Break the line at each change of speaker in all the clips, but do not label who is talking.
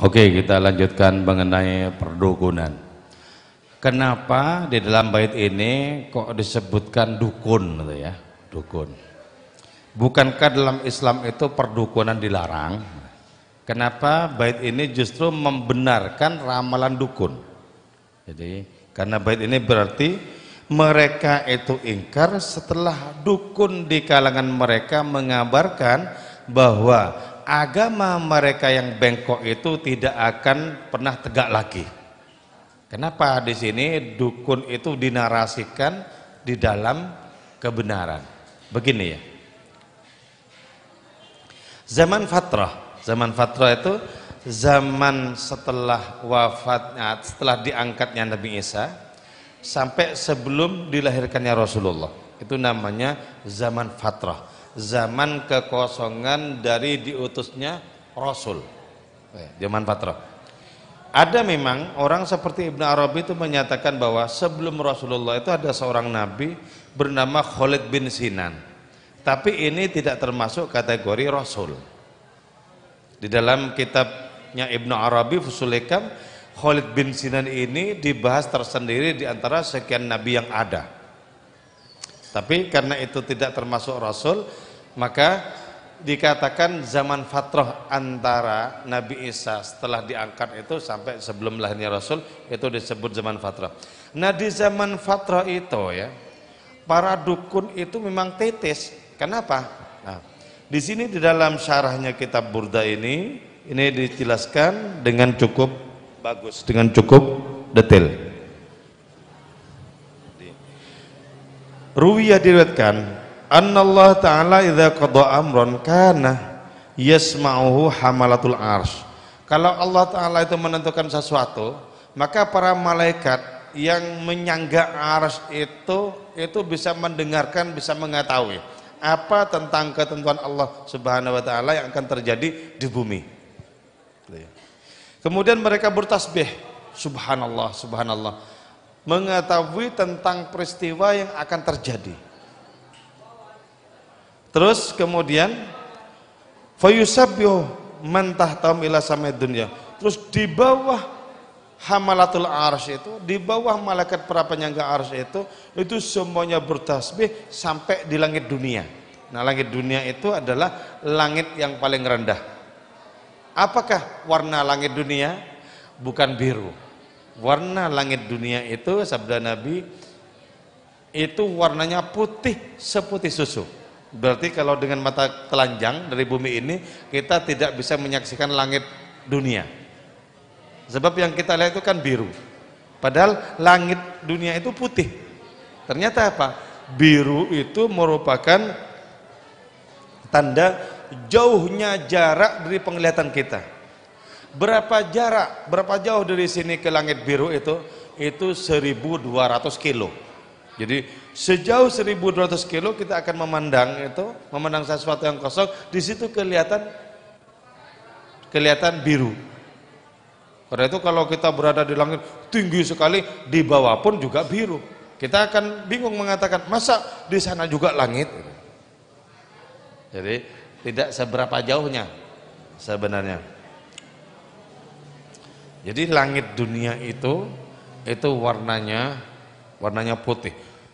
Oke, kita lanjutkan mengenai perdukunan. Kenapa di dalam bait ini kok disebutkan dukun gitu ya? Dukun. Bukankah dalam Islam itu perdukunan dilarang? Kenapa bait ini justru membenarkan ramalan dukun? Jadi, karena bait ini berarti mereka itu ingkar setelah dukun di kalangan mereka mengabarkan bahwa agama mereka yang bengkok itu tidak akan pernah tegak lagi. Kenapa di sini dukun itu dinarasikan di dalam kebenaran? Begini ya. Zaman fatrah, zaman fatrah itu zaman setelah wafatnya, setelah diangkatnya Nabi Isa sampai sebelum dilahirkannya Rasulullah. Itu namanya zaman fatrah zaman kekosongan dari diutusnya Rasul zaman Fatrah ada memang orang seperti Ibn Arabi itu menyatakan bahwa sebelum Rasulullah itu ada seorang nabi bernama Khalid bin Sinan tapi ini tidak termasuk kategori Rasul di dalam kitabnya Ibn Arabi Fusulikam Khalid bin Sinan ini dibahas tersendiri di antara sekian nabi yang ada tapi karena itu tidak termasuk Rasul maka dikatakan zaman fatrah antara Nabi Isa setelah diangkat itu sampai sebelum lahirnya Rasul itu disebut zaman fatrah. Nah di zaman fatrah itu ya para dukun itu memang tetes. Kenapa? Nah, di sini di dalam syarahnya kitab Burda ini ini dijelaskan dengan cukup bagus, dengan cukup detail. Ruwiyah diriwayatkan Allah Ta'ala idza qada amran kana yasma'uhu hamalatul arsh. Kalau Allah Ta'ala itu menentukan sesuatu, maka para malaikat yang menyangga arsh itu itu bisa mendengarkan, bisa mengetahui apa tentang ketentuan Allah Subhanahu wa taala yang akan terjadi di bumi. Kemudian mereka bertasbih, subhanallah, subhanallah, mengetahui tentang peristiwa yang akan terjadi. Terus kemudian fayusabbihu man tahtam ila samai dunya. Terus di bawah hamalatul arsy itu, di bawah malaikat para penyangga arsy itu, itu semuanya bertasbih sampai di langit dunia. Nah, langit dunia itu adalah langit yang paling rendah. Apakah warna langit dunia? Bukan biru. Warna langit dunia itu sabda Nabi itu warnanya putih seputih susu. Berarti kalau dengan mata telanjang dari bumi ini kita tidak bisa menyaksikan langit dunia. Sebab yang kita lihat itu kan biru. Padahal langit dunia itu putih. Ternyata apa? Biru itu merupakan tanda jauhnya jarak dari penglihatan kita. Berapa jarak, berapa jauh dari sini ke langit biru itu? Itu 1200 kilo. Jadi Sejauh 1200 kilo kita akan memandang itu, memandang sesuatu yang kosong, di situ kelihatan kelihatan biru. Karena itu kalau kita berada di langit tinggi sekali, di bawah pun juga biru. Kita akan bingung mengatakan, masa di sana juga langit? Jadi tidak seberapa jauhnya sebenarnya. Jadi langit dunia itu itu warnanya warnanya putih.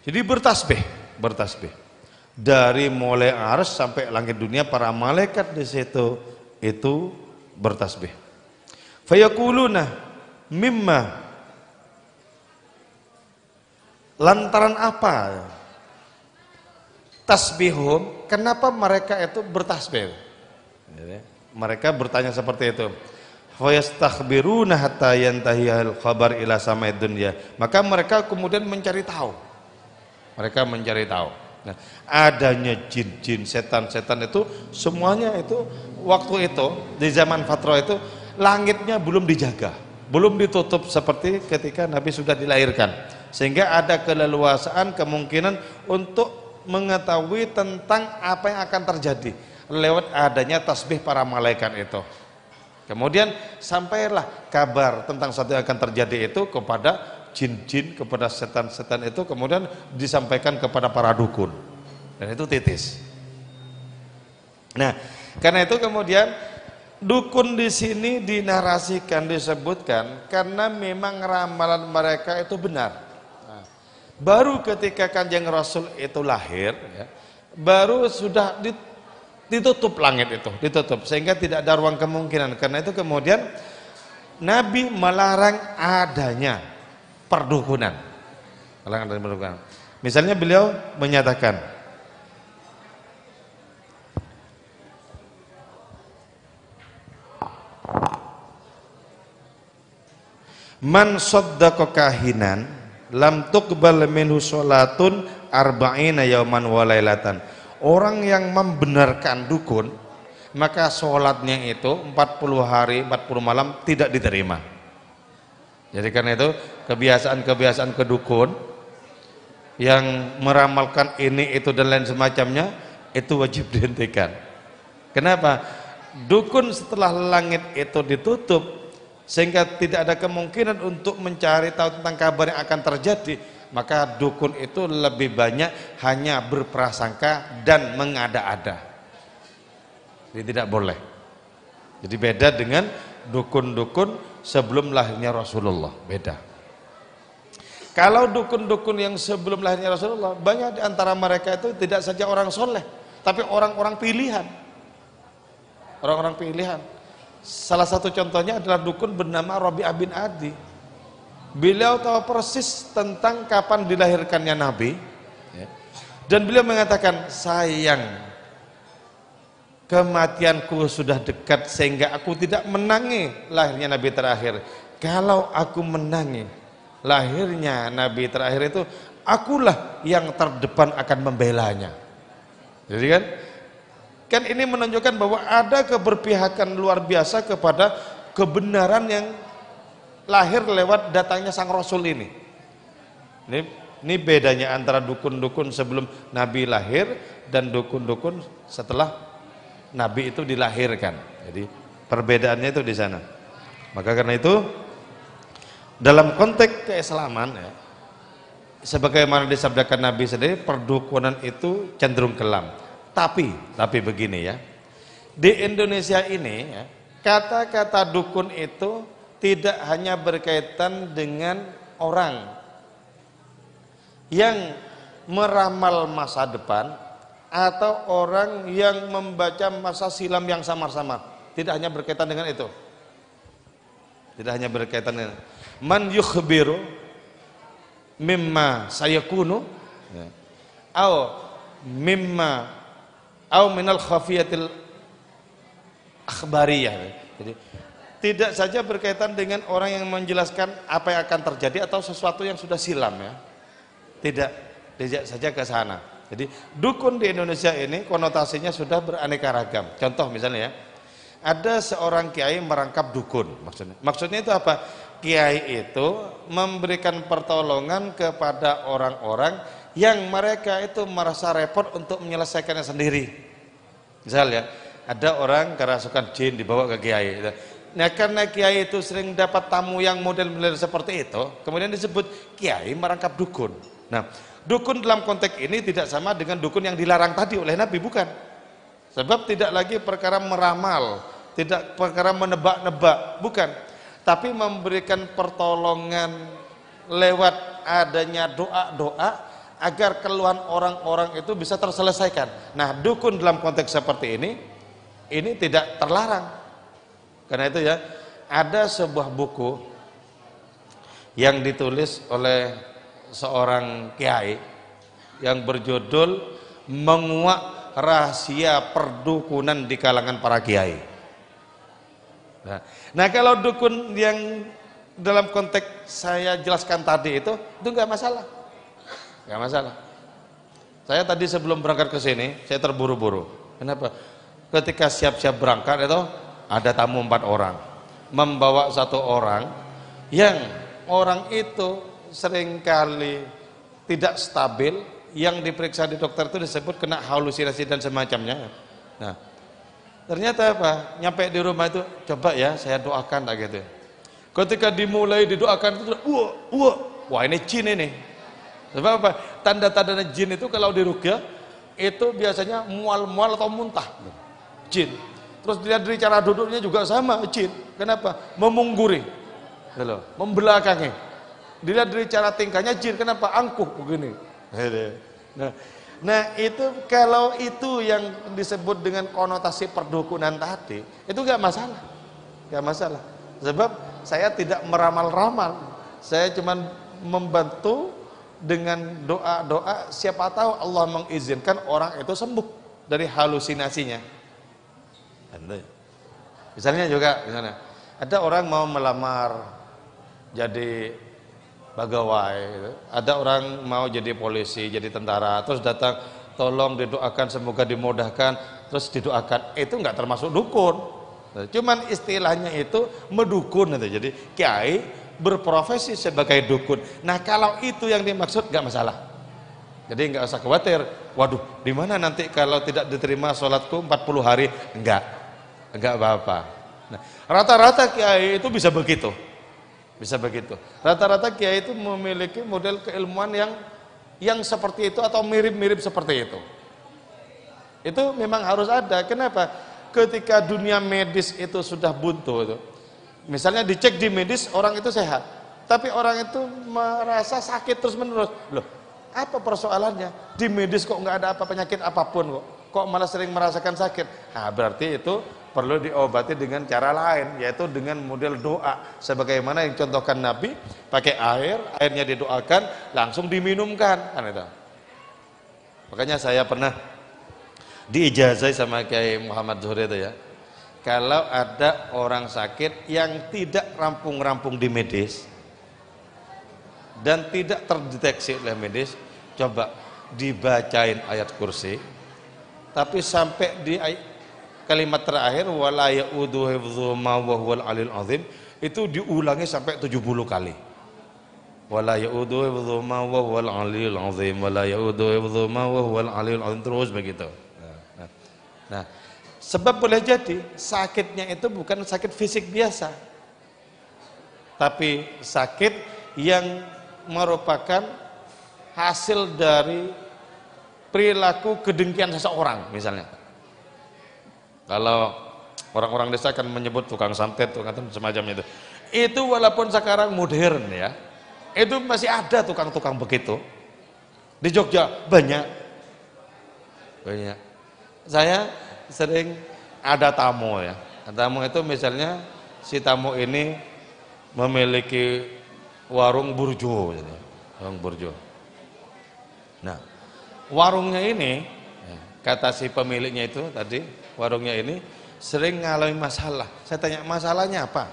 Jadi bertasbih, bertasbih. Dari mulai ars sampai langit dunia para malaikat di situ itu bertasbih. Fayakuluna mimma lantaran apa? Tasbihum, kenapa mereka itu bertasbih? Mereka bertanya seperti itu fayastakhbiruna hatta yantahiyal khabar ila samai dunya. Maka mereka kemudian mencari tahu. Mereka mencari tahu. Nah, adanya jin-jin, setan-setan itu semuanya itu waktu itu di zaman Fatro itu langitnya belum dijaga, belum ditutup seperti ketika Nabi sudah dilahirkan. Sehingga ada keleluasaan kemungkinan untuk mengetahui tentang apa yang akan terjadi lewat adanya tasbih para malaikat itu. Kemudian sampailah kabar tentang satu yang akan terjadi itu kepada jin-jin, kepada setan-setan itu kemudian disampaikan kepada para dukun. Dan itu titis. Nah, karena itu kemudian dukun di sini dinarasikan, disebutkan karena memang ramalan mereka itu benar. Nah, baru ketika Kanjeng Rasul itu lahir, ya, baru sudah ditutup langit itu, ditutup sehingga tidak ada ruang kemungkinan. Karena itu kemudian Nabi melarang adanya perdukunan. Kalangan dari perdukunan. Misalnya beliau menyatakan Man saddaqa kahinan lam tuqbal minhu salatun arba'ina yauman wa lailatan. Orang yang membenarkan dukun maka sholatnya itu 40 hari 40 malam tidak diterima jadi karena itu kebiasaan-kebiasaan kedukun yang meramalkan ini itu dan lain semacamnya itu wajib dihentikan. Kenapa? Dukun setelah langit itu ditutup sehingga tidak ada kemungkinan untuk mencari tahu tentang kabar yang akan terjadi, maka dukun itu lebih banyak hanya berprasangka dan mengada-ada. Jadi tidak boleh. Jadi beda dengan dukun-dukun sebelum lahirnya Rasulullah. Beda. Kalau dukun-dukun yang sebelum lahirnya Rasulullah, banyak di antara mereka itu tidak saja orang soleh, tapi orang-orang pilihan. Orang-orang pilihan. Salah satu contohnya adalah dukun bernama Robi Abin Adi. Beliau tahu persis tentang kapan dilahirkannya Nabi. Ya. Dan beliau mengatakan, sayang kematianku sudah dekat sehingga aku tidak menangi lahirnya Nabi terakhir. Kalau aku menangi lahirnya Nabi terakhir itu, akulah yang terdepan akan membelanya. Jadi kan, kan ini menunjukkan bahwa ada keberpihakan luar biasa kepada kebenaran yang lahir lewat datangnya sang Rasul ini. Ini, ini bedanya antara dukun-dukun sebelum Nabi lahir dan dukun-dukun setelah nabi itu dilahirkan. Jadi perbedaannya itu di sana. Maka karena itu dalam konteks keislaman ya, sebagaimana disabdakan Nabi sendiri perdukunan itu cenderung kelam. Tapi tapi begini ya. Di Indonesia ini ya, kata-kata dukun itu tidak hanya berkaitan dengan orang yang meramal masa depan atau orang yang membaca masa silam yang samar-samar. Tidak hanya berkaitan dengan itu. Tidak hanya berkaitan dengan man yukhbiru mimma sayakunu kuno ya. au mimma au minal khafiyatil akhbariyah. Jadi tidak saja berkaitan dengan orang yang menjelaskan apa yang akan terjadi atau sesuatu yang sudah silam ya. Tidak, tidak saja ke sana. Jadi dukun di Indonesia ini konotasinya sudah beraneka ragam. Contoh misalnya ya, ada seorang kiai merangkap dukun maksudnya. Maksudnya itu apa? Kiai itu memberikan pertolongan kepada orang-orang yang mereka itu merasa repot untuk menyelesaikannya sendiri. Misalnya, ada orang kerasukan jin dibawa ke kiai. Nah karena kiai itu sering dapat tamu yang model-model seperti itu, kemudian disebut kiai merangkap dukun. Nah Dukun dalam konteks ini tidak sama dengan dukun yang dilarang tadi oleh Nabi, bukan. Sebab tidak lagi perkara meramal, tidak perkara menebak-nebak, bukan. Tapi memberikan pertolongan lewat adanya doa-doa agar keluhan orang-orang itu bisa terselesaikan. Nah, dukun dalam konteks seperti ini ini tidak terlarang. Karena itu ya, ada sebuah buku yang ditulis oleh seorang kiai yang berjudul menguak rahasia perdukunan di kalangan para kiai. Nah, nah kalau dukun yang dalam konteks saya jelaskan tadi itu itu nggak masalah, nggak masalah. Saya tadi sebelum berangkat ke sini saya terburu-buru. Kenapa? Ketika siap-siap berangkat itu ada tamu empat orang membawa satu orang yang orang itu seringkali tidak stabil yang diperiksa di dokter itu disebut kena halusinasi dan semacamnya nah ternyata apa nyampe di rumah itu coba ya saya doakan tak gitu ketika dimulai didoakan itu wah wah wah ini jin ini sebab apa tanda-tanda jin itu kalau dirukyah itu biasanya mual-mual atau muntah jin terus dilihat dari cara duduknya juga sama jin kenapa memungguri gitu membelakangi Dilihat dari cara tingkahnya jin kenapa angkuh begini. Iya. Nah, nah itu kalau itu yang disebut dengan konotasi perdukunan tadi itu gak masalah, gak masalah. Sebab saya tidak meramal-ramal, saya cuma membantu dengan doa-doa siapa tahu Allah mengizinkan orang itu sembuh dari halusinasinya. Misalnya juga misalnya ada orang mau melamar jadi pegawai ada orang mau jadi polisi jadi tentara terus datang tolong didoakan semoga dimudahkan terus didoakan itu enggak termasuk dukun cuman istilahnya itu medukun itu jadi kiai berprofesi sebagai dukun nah kalau itu yang dimaksud enggak masalah jadi enggak usah khawatir waduh di mana nanti kalau tidak diterima sholatku 40 hari enggak enggak apa-apa nah, rata-rata kiai itu bisa begitu bisa begitu. Rata-rata kiai itu memiliki model keilmuan yang yang seperti itu atau mirip-mirip seperti itu. Itu memang harus ada. Kenapa? Ketika dunia medis itu sudah buntu itu. Misalnya dicek di medis orang itu sehat, tapi orang itu merasa sakit terus-menerus. Loh, apa persoalannya? Di medis kok nggak ada apa penyakit apapun kok. Kok malah sering merasakan sakit? Nah, berarti itu perlu diobati dengan cara lain yaitu dengan model doa sebagaimana yang contohkan Nabi pakai air airnya didoakan langsung diminumkan kan itu makanya saya pernah diijazai sama Kiai Muhammad Zuhri itu ya kalau ada orang sakit yang tidak rampung-rampung di medis dan tidak terdeteksi oleh medis coba dibacain ayat kursi tapi sampai di kalimat terakhir wala yaudu hifdzuhuma wa huwal alil azim itu diulangi sampai 70 kali. Wala yaudu hifdzuhuma wa huwal alil azim wala yaudu hifdzuhuma wa huwal alil azim terus begitu. Nah, nah, sebab boleh jadi sakitnya itu bukan sakit fisik biasa. Tapi sakit yang merupakan hasil dari perilaku kedengkian seseorang misalnya. Kalau orang-orang desa akan menyebut tukang santet, tukang semacam itu. Itu walaupun sekarang modern ya, itu masih ada tukang-tukang begitu. Di Jogja banyak. Banyak. Saya sering ada tamu ya. Tamu itu misalnya si tamu ini memiliki warung burjo gitu. warung burjo nah warungnya ini kata si pemiliknya itu tadi warungnya ini sering ngalami masalah. Saya tanya masalahnya apa?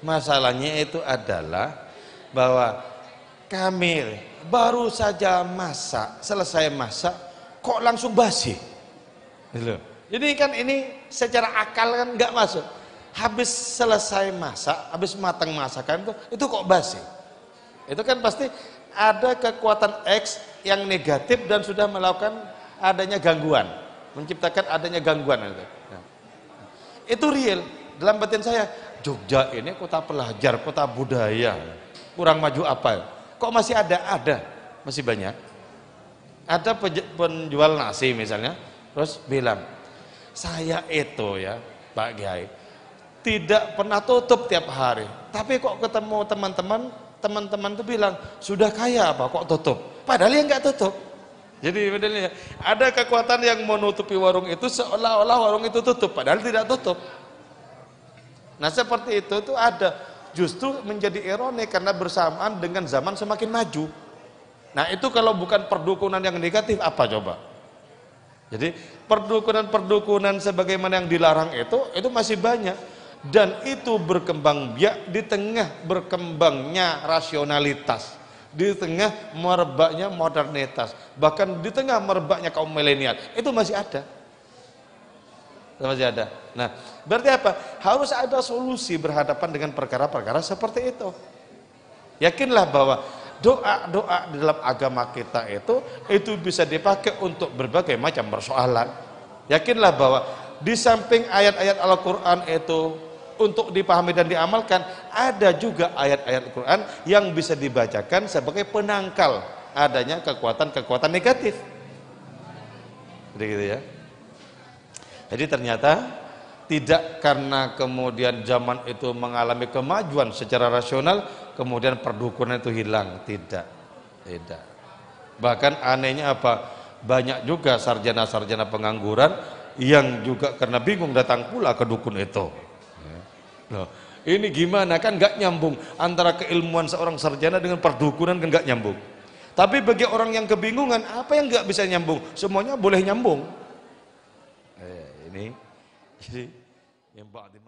Masalahnya itu adalah bahwa kami baru saja masak, selesai masak, kok langsung basi? Jadi gitu. kan ini secara akal kan nggak masuk. Habis selesai masak, habis matang masakan itu, itu kok basi? Itu kan pasti ada kekuatan X yang negatif dan sudah melakukan adanya gangguan menciptakan adanya gangguan itu. Ya. Itu real dalam batin saya. Jogja ini kota pelajar, kota budaya. Kurang maju apa? Ya? Kok masih ada? Ada. Masih banyak. Ada penjual nasi misalnya, terus bilang, "Saya itu ya, Pak Kiai, tidak pernah tutup tiap hari. Tapi kok ketemu teman-teman, teman-teman tuh bilang, "Sudah kaya apa kok tutup?" Padahal yang nggak tutup jadi bedanya ada kekuatan yang menutupi warung itu seolah-olah warung itu tutup padahal tidak tutup. Nah seperti itu itu ada justru menjadi ironi karena bersamaan dengan zaman semakin maju. Nah itu kalau bukan perdukunan yang negatif apa coba? Jadi perdukunan-perdukunan sebagaimana yang dilarang itu itu masih banyak dan itu berkembang biak di tengah berkembangnya rasionalitas di tengah merebaknya modernitas, bahkan di tengah merebaknya kaum milenial. Itu masih ada. masih ada. Nah, berarti apa? Harus ada solusi berhadapan dengan perkara-perkara seperti itu. Yakinlah bahwa doa-doa di dalam agama kita itu itu bisa dipakai untuk berbagai macam persoalan. Yakinlah bahwa di samping ayat-ayat Al-Qur'an itu untuk dipahami dan diamalkan, ada juga ayat-ayat Al-Quran yang bisa dibacakan sebagai penangkal adanya kekuatan-kekuatan negatif. Jadi gitu ya. Jadi ternyata tidak karena kemudian zaman itu mengalami kemajuan secara rasional, kemudian perdukunan itu hilang. Tidak, tidak. Bahkan anehnya apa? Banyak juga sarjana-sarjana pengangguran yang juga karena bingung datang pula ke dukun itu. Loh, ini gimana kan nggak nyambung antara keilmuan seorang sarjana dengan perdukunan kan nggak nyambung. Tapi bagi orang yang kebingungan apa yang nggak bisa nyambung? Semuanya boleh nyambung. Eh, ini jadi yang